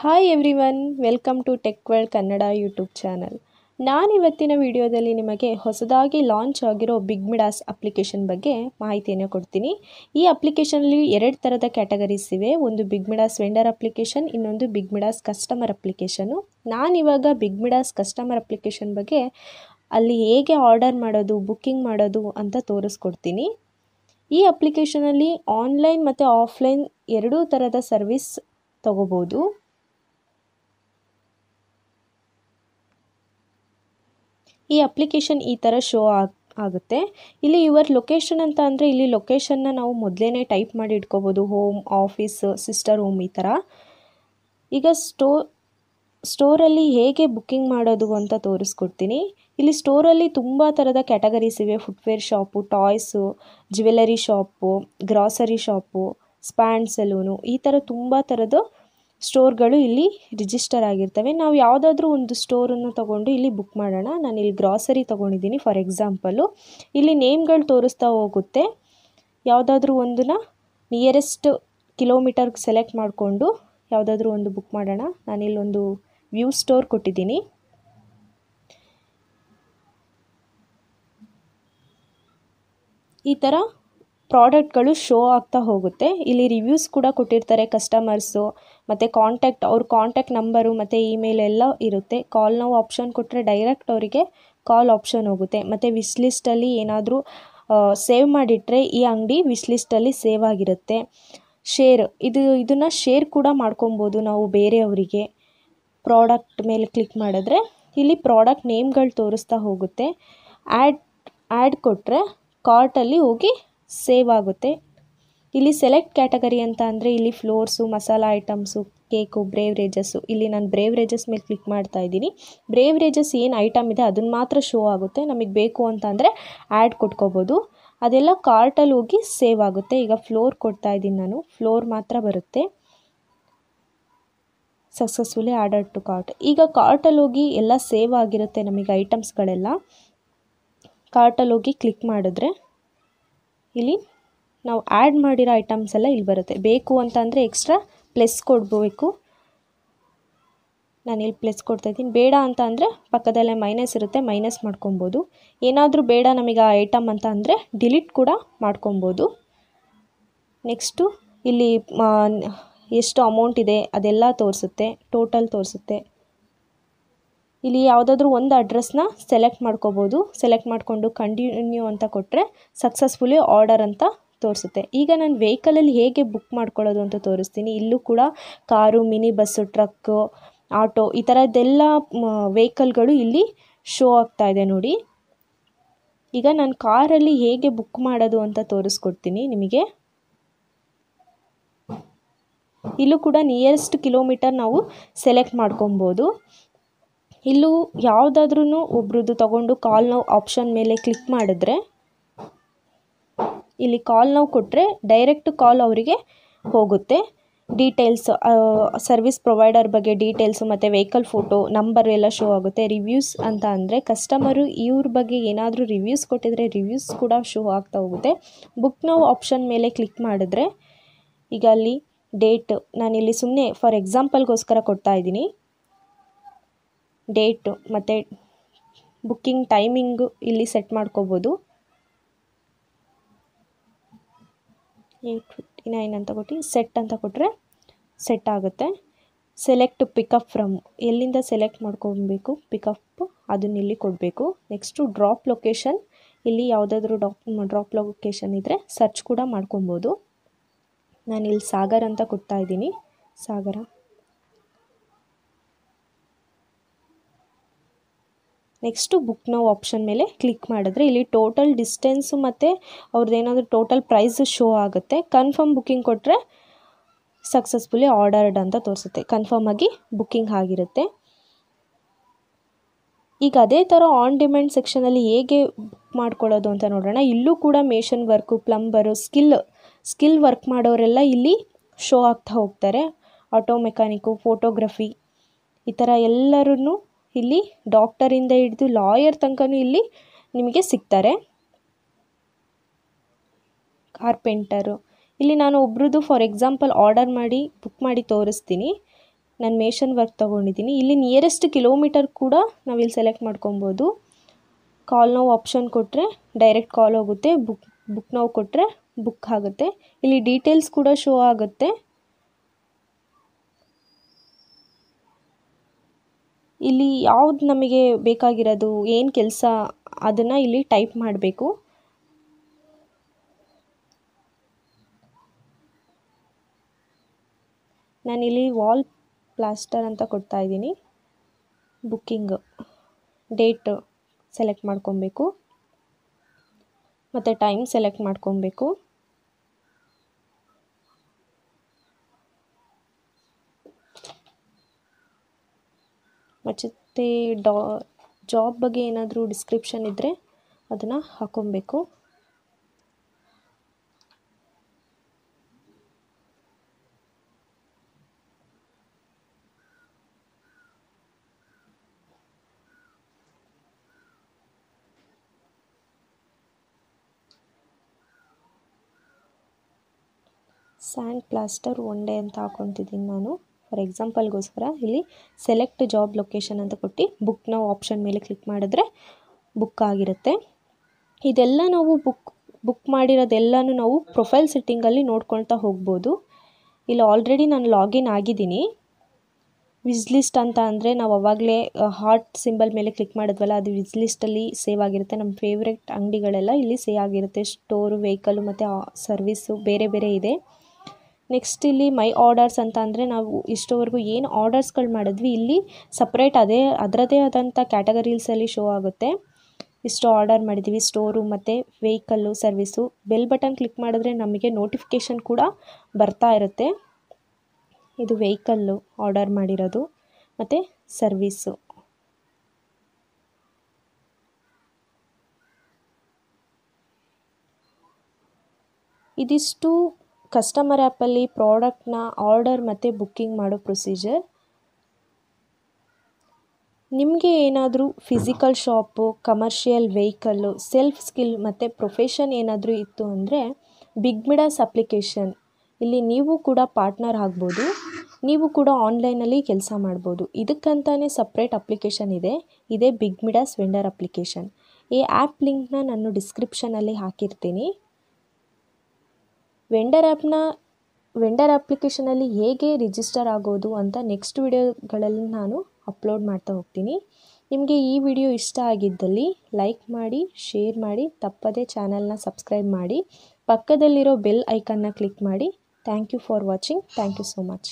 hi everyone welcome to tech world Kannada YouTube channel ನಾನಿವತ್ತಿನ ವಿಡಿಯೋದಲ್ಲಿ ನಿಮಗೆ ಹೊಸದಾಗಿ ಲಾಂಚ್ ಆಗಿರೋ ಬಿಗ್ ಮಿಡಾಸ್ ಅಪ್ಲಿಕೇಶನ್ ಬಗ್ಗೆ ಮಾಹಿತಿಯನ್ನು ಕೊಡ್ತೀನಿ ಈ ಅಪ್ಲಿಕೇಶನಲ್ಲಿ ಎರಡು ಥರದ ಕ್ಯಾಟಗರೀಸ್ ಇವೆ ಒಂದು ಬಿಗ್ ಮಿಡಾಸ್ ವೆಂಡರ್ ಅಪ್ಲಿಕೇಶನ್ ಇನ್ನೊಂದು ಬಿಗ್ ಮಿಡಾಸ್ ಕಸ್ಟಮರ್ ಅಪ್ಲಿಕೇಶನು ನಾನಿವಾಗ ಬಿಗ್ ಮಿಡಾಸ್ ಕಸ್ಟಮರ್ ಅಪ್ಲಿಕೇಶನ್ ಬಗ್ಗೆ ಅಲ್ಲಿ ಹೇಗೆ ಆರ್ಡರ್ ಮಾಡೋದು ಬುಕ್ಕಿಂಗ್ ಮಾಡೋದು ಅಂತ ತೋರಿಸ್ಕೊಡ್ತೀನಿ ಈ ಅಪ್ಲಿಕೇಶನಲ್ಲಿ ಆನ್ಲೈನ್ ಮತ್ತು ಆಫ್ಲೈನ್ ಎರಡೂ ಥರದ ಸರ್ವಿಸ್ ತಗೋಬೋದು ಈ ಅಪ್ಲಿಕೇಶನ್ ಈ ಥರ ಶೋ ಆಗುತ್ತೆ ಇಲ್ಲಿ ಯುವರ್ ಲೊಕೇಶನ್ ಅಂತ ಅಂದರೆ ಇಲ್ಲಿ ಲೊಕೇಶನ್ನ ನಾವು ಮೊದಲೇ ಟೈಪ್ ಮಾಡಿ ಇಟ್ಕೋಬೋದು ಹೋಮ್ ಆಫೀಸ್ ಸಿಸ್ಟರ್ ಹೋಮ್ ಈ ಥರ ಈಗ ಸ್ಟೋ ಸ್ಟೋರಲ್ಲಿ ಹೇಗೆ ಬುಕ್ಕಿಂಗ್ ಮಾಡೋದು ಅಂತ ತೋರಿಸ್ಕೊಡ್ತೀನಿ ಇಲ್ಲಿ ಸ್ಟೋರಲ್ಲಿ ತುಂಬ ಥರದ ಕ್ಯಾಟಗರೀಸ್ ಇವೆ footwear shop toys jewellery shop grocery shop ಸ್ಪ್ಯಾಂಡ್ ಸಲೂನು ಈ ಥರ ತುಂಬ ಥರದ್ದು ಸ್ಟೋರ್ಗಳು ಇಲ್ಲಿ ರಿಜಿಸ್ಟರ್ ಆಗಿರ್ತವೆ ನಾವು ಯಾವುದಾದ್ರೂ ಒಂದು ಸ್ಟೋರನ್ನು ತೊಗೊಂಡು ಇಲ್ಲಿ ಬುಕ್ ಮಾಡೋಣ ನಾನಿಲ್ಲಿ ಗ್ರಾಸರಿ ತೊಗೊಂಡಿದ್ದೀನಿ ಫಾರ್ ಎಕ್ಸಾಂಪಲು ಇಲ್ಲಿ ನೇಮ್ಗಳು ತೋರಿಸ್ತಾ ಹೋಗುತ್ತೆ ಯಾವುದಾದ್ರೂ ಒಂದನ್ನು ನಿಯರೆಸ್ಟ್ ಕಿಲೋಮೀಟರ್ ಸೆಲೆಕ್ಟ್ ಮಾಡಿಕೊಂಡು ಯಾವುದಾದ್ರೂ ಒಂದು ಬುಕ್ ಮಾಡೋಣ ಒಂದು ವ್ಯೂ ಸ್ಟೋರ್ ಕೊಟ್ಟಿದ್ದೀನಿ ಈ ಥರ ಪ್ರಾಡಕ್ಟ್ಗಳು ಶೋ ಆಗ್ತಾ ಹೋಗುತ್ತೆ ಇಲ್ಲಿ ರಿವ್ಯೂಸ್ ಕೂಡ ಕೊಟ್ಟಿರ್ತಾರೆ ಕಸ್ಟಮರ್ಸು ಮತ್ತು ಕಾಂಟ್ಯಾಕ್ಟ್ ಅವ್ರ ಕಾಂಟ್ಯಾಕ್ಟ್ ನಂಬರು ಮತ್ತು ಇಮೇಲ್ ಎಲ್ಲ ಇರುತ್ತೆ ಕಾಲ್ ನಾವು ಆಪ್ಷನ್ ಕೊಟ್ಟರೆ ಡೈರೆಕ್ಟ್ ಅವರಿಗೆ ಕಾಲ್ ಆಪ್ಷನ್ ಹೋಗುತ್ತೆ ಮತ್ತು ವಿಶ್ ಲಿಸ್ಟಲ್ಲಿ ಏನಾದರೂ ಸೇವ್ ಮಾಡಿಟ್ಟರೆ ಈ ಅಂಗಡಿ ವಿಶ್ ಲಿಸ್ಟಲ್ಲಿ ಸೇವ್ ಆಗಿರುತ್ತೆ ಶೇರ್ ಇದು ಇದನ್ನು ಶೇರ್ ಕೂಡ ಮಾಡ್ಕೊಬೋದು ನಾವು ಬೇರೆಯವರಿಗೆ ಪ್ರಾಡಕ್ಟ್ ಮೇಲೆ ಕ್ಲಿಕ್ ಮಾಡಿದ್ರೆ ಇಲ್ಲಿ ಪ್ರಾಡಕ್ಟ್ ನೇಮ್ಗಳು ತೋರಿಸ್ತಾ ಹೋಗುತ್ತೆ ಆ್ಯಡ್ ಆ್ಯಡ್ ಕೊಟ್ಟರೆ ಕಾರ್ಟಲ್ಲಿ ಹೋಗಿ ಸೇವ್ ಆಗುತ್ತೆ ಇಲ್ಲಿ ಸೆಲೆಕ್ಟ್ ಕ್ಯಾಟಗರಿ ಅಂತ ಅಂದರೆ ಇಲ್ಲಿ flours masala items cake beverages ಇಲ್ಲಿ ನಾನು ಬ್ರೇವ್ರೇಜಸ್ ಮೇಲೆ ಕ್ಲಿಕ್ ಮಾಡ್ತಾ ಇದ್ದೀನಿ ಬ್ರೇವ್ರೇಜಸ್ ಏನು ಐಟಮ್ ಇದೆ ಅದನ್ನು ಮಾತ್ರ ಶೋ ಆಗುತ್ತೆ ನಮಗೆ ಬೇಕು ಅಂತ ಅಂದರೆ ಆ್ಯಡ್ ಕೊಟ್ಕೋಬೋದು ಅದೆಲ್ಲ ಕಾರ್ಟಲ್ಲಿ ಹೋಗಿ ಸೇವ್ ಆಗುತ್ತೆ ಈಗ ಫ್ಲೋರ್ ಕೊಡ್ತಾ ಇದ್ದೀನಿ ನಾನು ಫ್ಲೋರ್ ಮಾತ್ರ ಬರುತ್ತೆ ಸಕ್ಸಸ್ಫುಲಿ ಆರ್ಡರ್ ಟು ಕಾರ್ಟ್ ಈಗ ಕಾರ್ಟಲ್ಲಿ ಹೋಗಿ ಎಲ್ಲ ಸೇವ್ ಆಗಿರುತ್ತೆ ನಮಗೆ ಐಟಮ್ಸ್ಗಳೆಲ್ಲ ಕಾರ್ಟಲ್ಲಿ ಹೋಗಿ ಕ್ಲಿಕ್ ಮಾಡಿದ್ರೆ ಇಲ್ಲಿ ನಾವು ಆ್ಯಡ್ ಮಾಡಿರೋ ಐಟಮ್ಸ್ ಎಲ್ಲ ಇಲ್ಲಿ ಬರುತ್ತೆ ಬೇಕು ಅಂತ ಅಂದರೆ ಎಕ್ಸ್ಟ್ರಾ ಪ್ಲಸ್ ಕೊಡಬೇಕು ನಾನು ಇಲ್ಲಿ ಪ್ಲಸ್ ಇದ್ದೀನಿ ಬೇಡ ಅಂತ ಅಂದರೆ ಪಕ್ಕದಲ್ಲೇ ಮೈನಸ್ ಇರುತ್ತೆ ಮೈನಸ್ ಮಾಡ್ಕೊಬೋದು ಏನಾದರೂ ಬೇಡ ನಮಗೆ ಆ ಐಟಮ್ ಅಂತ ಅಂದರೆ ಡಿಲೀಟ್ ಕೂಡ ಮಾಡ್ಕೊಬೋದು ನೆಕ್ಸ್ಟು ಇಲ್ಲಿ ಎಷ್ಟು ಅಮೌಂಟ್ ಇದೆ ಅದೆಲ್ಲ ತೋರಿಸುತ್ತೆ ಟೋಟಲ್ ತೋರಿಸುತ್ತೆ ಇಲ್ಲಿ ಯಾವುದಾದ್ರೂ ಒಂದು ಅಡ್ರೆಸ್ನ ಸೆಲೆಕ್ಟ್ ಮಾಡ್ಕೋಬೋದು ಸೆಲೆಕ್ಟ್ ಮಾಡಿಕೊಂಡು ಕಂಟಿನ್ಯೂ ಅಂತ ಕೊಟ್ಟರೆ ಸಕ್ಸಸ್ಫುಲಿ ಆರ್ಡರ್ ಅಂತ ತೋರಿಸುತ್ತೆ ಈಗ ನಾನು ವೆಹಿಕಲಲ್ಲಿ ಹೇಗೆ ಬುಕ್ ಮಾಡ್ಕೊಳ್ಳೋದು ಅಂತ ತೋರಿಸ್ತೀನಿ ಇಲ್ಲೂ ಕೂಡ car mini bus truck auto ಈ ಥರದ್ದೆಲ್ಲ ವೆಹಿಕಲ್ಗಳು ಇಲ್ಲಿ ಶೋ ಆಗ್ತಾ ಇದೆ ನೋಡಿ ಈಗ ನಾನು ಕಾರಲ್ಲಿ ಹೇಗೆ ಬುಕ್ ಮಾಡೋದು ಅಂತ ತೋರಿಸ್ಕೊಡ್ತೀನಿ ನಿಮಗೆ ಇಲ್ಲೂ ಕೂಡ ನಿಯರೆಸ್ಟ್ ಕಿಲೋಮೀಟರ್ ನಾವು ಸೆಲೆಕ್ಟ್ ಮಾಡ್ಕೊಬೋದು ಇಲ್ಲೂ ಯಾವುದಾದ್ರೂ ಒಬ್ರದ್ದು ತೊಗೊಂಡು ಕಾಲ್ ನೋವು ಆಪ್ಷನ್ ಮೇಲೆ ಕ್ಲಿಕ್ ಮಾಡಿದ್ರೆ ಇಲ್ಲಿ ಕಾಲ್ ನೋವು ಕೊಟ್ಟರೆ ಡೈರೆಕ್ಟ್ ಕಾಲ್ ಅವರಿಗೆ ಹೋಗುತ್ತೆ ಡೀಟೇಲ್ಸ್ ಸರ್ವಿಸ್ ಪ್ರೊವೈಡರ್ ಬಗ್ಗೆ ಡೀಟೇಲ್ಸು ಮತ್ತು ವೆಹಿಕಲ್ ಫೋಟೋ ನಂಬರ್ ಎಲ್ಲ ಶೋ ಆಗುತ್ತೆ ರಿವ್ಯೂಸ್ ಅಂತ ಅಂದರೆ ಕಸ್ಟಮರು ಇವ್ರ ಬಗ್ಗೆ ಏನಾದರೂ ರಿವ್ಯೂಸ್ ಕೊಟ್ಟಿದ್ರೆ ರಿವ್ಯೂಸ್ ಕೂಡ ಶೋ ಆಗ್ತಾ ಹೋಗುತ್ತೆ ಬುಕ್ ನಾವು ಆಪ್ಷನ್ ಮೇಲೆ ಕ್ಲಿಕ್ ಮಾಡಿದ್ರೆ ಈಗ ಅಲ್ಲಿ ಡೇಟ್ ನಾನಿಲ್ಲಿ ಸುಮ್ಮನೆ ಫಾರ್ ಎಕ್ಸಾಂಪಲ್ಗೋಸ್ಕರ ಕೊಡ್ತಾ ಇದ್ದೀನಿ ಡೇಟು ಮತ್ತು ಬುಕ್ಕಿಂಗ್ ಟೈಮಿಂಗು ಇಲ್ಲಿ ಸೆಟ್ ಮಾಡ್ಕೋಬೋದು ಏಯ್ಟ್ ಫಿಫ್ಟಿ ನೈನ್ ಅಂತ ಕೊಟ್ಟು ಸೆಟ್ ಅಂತ ಕೊಟ್ಟರೆ ಸೆಟ್ ಆಗುತ್ತೆ ಸೆಲೆಕ್ಟ್ ಪಿಕಪ್ ಫ್ರಮ್ ಎಲ್ಲಿಂದ ಸೆಲೆಕ್ಟ್ ಮಾಡ್ಕೊಬೇಕು ಪಿಕಪ್ ಅದನ್ನ ಇಲ್ಲಿ ಕೊಡಬೇಕು ನೆಕ್ಸ್ಟು ಡ್ರಾಪ್ ಲೊಕೇಶನ್ ಇಲ್ಲಿ ಯಾವುದಾದ್ರೂ ಡಾಕ್ ಡ್ರಾಪ್ ಲೊಕೇಶನ್ ಇದ್ದರೆ ಸರ್ಚ್ ಕೂಡ ಮಾಡ್ಕೊಬೋದು ನಾನಿಲ್ಲಿ ಸಾಗರ್ ಅಂತ ಕೊಡ್ತಾ ಇದ್ದೀನಿ ಸಾಗರ ನೆಕ್ಸ್ಟು ಬುಕ್ ನಾವು ಆಪ್ಷನ್ ಮೇಲೆ ಕ್ಲಿಕ್ ಮಾಡಿದ್ರೆ ಇಲ್ಲಿ ಟೋಟಲ್ ಡಿಸ್ಟೆನ್ಸು ಮತ್ತು ಅವ್ರದ್ದು ಏನಾದರೂ ಟೋಟಲ್ ಪ್ರೈಸ್ ಶೋ ಆಗುತ್ತೆ ಕನ್ಫರ್ಮ್ ಬುಕ್ಕಿಂಗ್ ಕೊಟ್ಟರೆ ಸಕ್ಸಸ್ಫುಲಿ ಆರ್ಡರ್ಡ್ ಅಂತ ತೋರಿಸುತ್ತೆ ಕನ್ಫರ್ಮ್ ಆಗಿ ಬುಕ್ಕಿಂಗ್ ಆಗಿರುತ್ತೆ ಈಗ ಅದೇ ಥರ ಆನ್ ಡಿಮ್ಯಾಂಡ್ ಸೆಕ್ಷನಲ್ಲಿ ಹೇಗೆ ಬುಕ್ ಮಾಡ್ಕೊಳ್ಳೋದು ಅಂತ ನೋಡೋಣ ಇಲ್ಲೂ ಕೂಡ mason work plumber skill skill work ಮಾಡೋರೆಲ್ಲ ಇಲ್ಲಿ ಶೋ ಆಗ್ತಾ ಹೋಗ್ತಾರೆ ಆಟೋ ಮೆಕ್ಯಾನಿಕು ಫೋಟೋಗ್ರಫಿ ಈ ಥರ ಎಲ್ಲರೂ ಇಲ್ಲಿ ಡಾಕ್ಟರಿಂದ ಹಿಡಿದು ಲಾಯರ್ ತನಕನೂ ಇಲ್ಲಿ ನಿಮಗೆ ಸಿಗ್ತಾರೆ ಕಾರ್ಪೆಂಟರು ಇಲ್ಲಿ ನಾನು ಒಬ್ರದ್ದು ಫಾರ್ ಎಕ್ಸಾಂಪಲ್ ಆರ್ಡರ್ ಮಾಡಿ ಬುಕ್ ಮಾಡಿ ತೋರಿಸ್ತೀನಿ ನಾನು ಮೇಷನ್ ವರ್ಕ್ ತೊಗೊಂಡಿದ್ದೀನಿ ಇಲ್ಲಿ ನಿಯರೆಸ್ಟ್ ಕಿಲೋಮೀಟರ್ ಕೂಡ ನಾವಿಲ್ಲಿ ಸೆಲೆಕ್ಟ್ ಮಾಡ್ಕೊಬೋದು ಕಾಲ್ ನೋವು ಆಪ್ಷನ್ ಕೊಟ್ಟರೆ ಡೈರೆಕ್ಟ್ ಕಾಲ್ ಹೋಗುತ್ತೆ ಬುಕ್ ಬುಕ್ ನೋವು ಕೊಟ್ಟರೆ ಬುಕ್ ಆಗುತ್ತೆ ಇಲ್ಲಿ ಡೀಟೇಲ್ಸ್ ಕೂಡ ಶೋ ಆಗುತ್ತೆ ಇಲ್ಲಿ ಯಾವ್ದು ನಮಗೆ ಬೇಕಾಗಿರೋದು ಏನು ಕೆಲಸ ಅದನ್ನು ಇಲ್ಲಿ ಟೈಪ್ ಮಾಡಬೇಕು ಇಲ್ಲಿ ವಾಲ್ ಪ್ಲಾಸ್ಟರ್ ಅಂತ ಕೊಡ್ತಾ ಇದ್ದೀನಿ ಬುಕ್ಕಿಂಗ್ ಡೇಟ್ ಸೆಲೆಕ್ಟ್ ಮಾಡ್ಕೊಬೇಕು ಮತ್ತು ಟೈಮ್ ಸೆಲೆಕ್ಟ್ ಮಾಡ್ಕೊಬೇಕು ಮತ್ತು ಡಾ ಜಾಬ್ ಬಗ್ಗೆ ಏನಾದರೂ ಡಿಸ್ಕ್ರಿಪ್ಷನ್ ಇದ್ದರೆ ಅದನ್ನು ಹಾಕೊಬೇಕು ಸ್ಯಾಂಡ್ ಪ್ಲಾಸ್ಟರ್ ಒನ್ ಡೇ ಅಂತ ಹಾಕೊತಿದ್ದೀನಿ ನಾನು ಫಾರ್ ಎಕ್ಸಾಂಪಲ್ಗೋಸ್ಕರ ಇಲ್ಲಿ ಸೆಲೆಕ್ಟ್ ಜಾಬ್ ಲೊಕೇಶನ್ ಅಂತ ಕೊಟ್ಟು ಬುಕ್ ನಾವು ಆಪ್ಷನ್ ಮೇಲೆ ಕ್ಲಿಕ್ ಮಾಡಿದ್ರೆ ಬುಕ್ ಆಗಿರುತ್ತೆ ಇದೆಲ್ಲ ನಾವು ಬುಕ್ ಬುಕ್ ಮಾಡಿರೋದೆಲ್ಲನೂ ನಾವು ಪ್ರೊಫೈಲ್ ಸೆಟ್ಟಿಂಗಲ್ಲಿ ನೋಡ್ಕೊಳ್ತಾ ಹೋಗ್ಬೋದು ಇಲ್ಲಿ ಆಲ್ರೆಡಿ ನಾನು ಲಾಗಿನ್ ಆಗಿದ್ದೀನಿ ವಿಸ್ಲಿಸ್ಟ್ ಅಂತ ಅಂದರೆ ನಾವು ಅವಾಗಲೇ ಹಾಟ್ ಸಿಂಬಲ್ ಮೇಲೆ ಕ್ಲಿಕ್ ಮಾಡಿದ್ವಲ್ಲ ಅದು ವಿಸ್ ಲಿಸ್ಟಲ್ಲಿ ಸೇವ್ ಆಗಿರುತ್ತೆ ನಮ್ಮ ಫೇವ್ರೆಟ್ ಅಂಗಡಿಗಳೆಲ್ಲ ಇಲ್ಲಿ ಸೇವ್ ಆಗಿರುತ್ತೆ ಸ್ಟೋರು ವೆಹಿಕಲು ಮತ್ತು ಸರ್ವಿಸು ಬೇರೆ ಬೇರೆ ಇದೆ ನೆಕ್ಸ್ಟ್ ಇಲ್ಲಿ ಮೈ ಆರ್ಡರ್ಸ್ ಅಂತ ಅಂದರೆ ನಾವು ಇಷ್ಟೋವರೆಗೂ ಏನು ಆರ್ಡರ್ಸ್ಗಳು ಮಾಡಿದ್ವಿ ಇಲ್ಲಿ ಸಪ್ರೇಟ್ ಅದೇ ಅದರದೇ ಆದಂಥ ಕ್ಯಾಟಗರೀಸಲ್ಲಿ ಶೋ ಆಗುತ್ತೆ ಇಷ್ಟು ಆರ್ಡರ್ ಮಾಡಿದ್ದೀವಿ ಸ್ಟೋರು ಮತ್ತು vehicle service bell button click ಮಾಡಿದ್ರೆ ನಮಗೆ ನೋಟಿಫಿಕೇಷನ್ ಕೂಡ ಬರ್ತಾ ಇರುತ್ತೆ ಇದು ವೆಹಿಕಲ್ಲು ಆರ್ಡರ್ ಮಾಡಿರೋದು ಮತ್ತು ಸರ್ವಿಸು ಇದಿಷ್ಟು ಕಸ್ಟಮರ್ ಆ್ಯಪಲ್ಲಿ ಪ್ರಾಡಕ್ಟ್ನ ಆರ್ಡರ್ ಮತ್ತು ಬುಕ್ಕಿಂಗ್ ಮಾಡೋ ಪ್ರೊಸೀಜರ್ ನಿಮಗೆ ಏನಾದರೂ physical shop commercial vehicle self skill ಮತ್ತು ಪ್ರೊಫೆಷನ್ ಏನಾದರೂ ಇತ್ತು ಅಂದರೆ ಬಿಗ್ ಮಿಡಾಸ್ ಅಪ್ಲಿಕೇಶನ್ ಇಲ್ಲಿ ನೀವು ಕೂಡ ಪಾರ್ಟ್ನರ್ ಆಗ್ಬೋದು ನೀವು ಕೂಡ ಆನ್ಲೈನಲ್ಲಿ ಕೆಲಸ ಮಾಡ್ಬೋದು ಇದಕ್ಕಂತಾನೆ ಸಪ್ರೇಟ್ ಅಪ್ಲಿಕೇಶನ್ ಇದೆ ಇದೇ ಬಿಗ್ ಮಿಡಾಸ್ ವೆಂಡರ್ ಅಪ್ಲಿಕೇಶನ್ ಈ ಆ್ಯಪ್ ಲಿಂಕ್ನ ನಾನು ಡಿಸ್ಕ್ರಿಪ್ಷನಲ್ಲಿ ಹಾಕಿರ್ತೀನಿ ವೆಂಡರ್ ಆ್ಯಪ್ನ ವೆಂಡರ್ ಅಪ್ಲಿಕೇಶನಲ್ಲಿ ಹೇಗೆ ರಿಜಿಸ್ಟರ್ ಆಗೋದು ಅಂತ ನೆಕ್ಸ್ಟ್ ವಿಡಿಯೋಗಳಲ್ಲಿ ನಾನು ಅಪ್ಲೋಡ್ ಮಾಡ್ತಾ ಹೋಗ್ತೀನಿ ನಿಮಗೆ ಈ ವಿಡಿಯೋ ಇಷ್ಟ ಆಗಿದ್ದಲ್ಲಿ ಲೈಕ್ ಮಾಡಿ ಶೇರ್ ಮಾಡಿ ತಪ್ಪದೇ ಚಾನಲ್ನ ಸಬ್ಸ್ಕ್ರೈಬ್ ಮಾಡಿ ಪಕ್ಕದಲ್ಲಿರೋ ಬೆಲ್ ಐಕನ್ನ ಕ್ಲಿಕ್ ಮಾಡಿ thank you for watching thank you so much